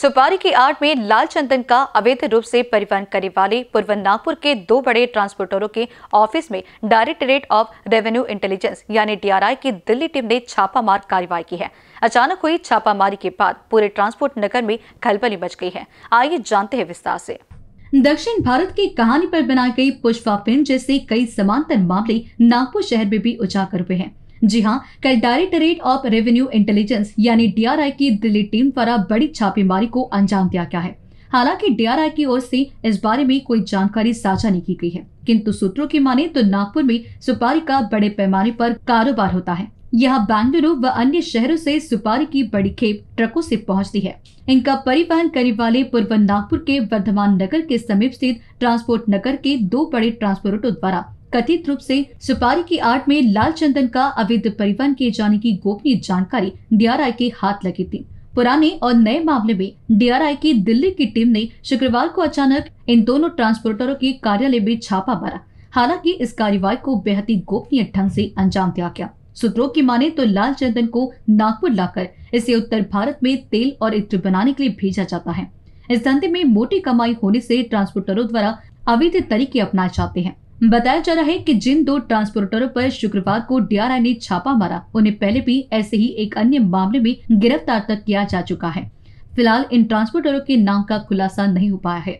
सुपारी की आड़ में लाल चंदन का अवैध रूप से परिवहन करने वाले पूर्व नागपुर के दो बड़े ट्रांसपोर्टरों के ऑफिस में डायरेक्टरेट ऑफ रेवेन्यू इंटेलिजेंस यानी डीआरआई की दिल्ली टीम ने छापामार कार्रवाई की है अचानक हुई छापामारी के बाद पूरे ट्रांसपोर्ट नगर में खलबली मच गई है आइए जानते हैं विस्तार ऐसी दक्षिण भारत की कहानी आरोप बनाई गयी पुष्पा फिल्म जैसे कई समांतर मामले नागपुर शहर में भी उजागर हुए हैं जी हाँ कल डायरेक्टरेट ऑफ रेवेन्यू इंटेलिजेंस यानी डीआरआई की दिल्ली टीम द्वारा बड़ी छापेमारी को अंजाम दिया गया है हालांकि डीआरआई की ओर से इस बारे में कोई जानकारी साझा नहीं की गई है किंतु सूत्रों की माने तो नागपुर में सुपारी का बड़े पैमाने पर कारोबार होता है यहाँ बेंगलुरु व अन्य शहरों से सुपारी की बड़ी खेप ट्रकों से पहुंचती है इनका परिवहन करने वाले पूर्व नागपुर के वर्धमान नगर के समीप स्थित ट्रांसपोर्ट नगर के दो बड़े ट्रांसपोर्टरों द्वारा कथित रूप से सुपारी की आठ में लाल चंदन का अवैध परिवहन किए जाने की गोपनीय जानकारी डीआरआई के हाथ लगी थी पुराने और नए मामले में डीआरआई की दिल्ली की टीम ने शुक्रवार को अचानक इन दोनों ट्रांसपोर्टरों के कार्यालय में छापा मारा हालांकि इस कार्यवाही को बेहद ही गोपनीय ढंग से अंजाम दिया गया सूत्रों की माने तो लाल चंदन को नागपुर लाकर इसे उत्तर भारत में तेल और इत्र बनाने के लिए भेजा जाता है इस धंधे में मोटी कमाई होने से ट्रांसपोर्टरों द्वारा अवैध तरीके अपनाए जाते हैं बताया जा रहा है कि जिन दो ट्रांसपोर्टरों पर शुक्रवार को डीआरआई ने छापा मारा उन्हें पहले भी ऐसे ही एक अन्य मामले में गिरफ्तार तक किया जा चुका है फिलहाल इन ट्रांसपोर्टरों के नाम का खुलासा नहीं हो पाया है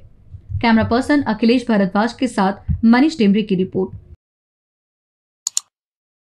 कैमरा पर्सन अखिलेश भारद्वाज के साथ मनीष डेमरे की रिपोर्ट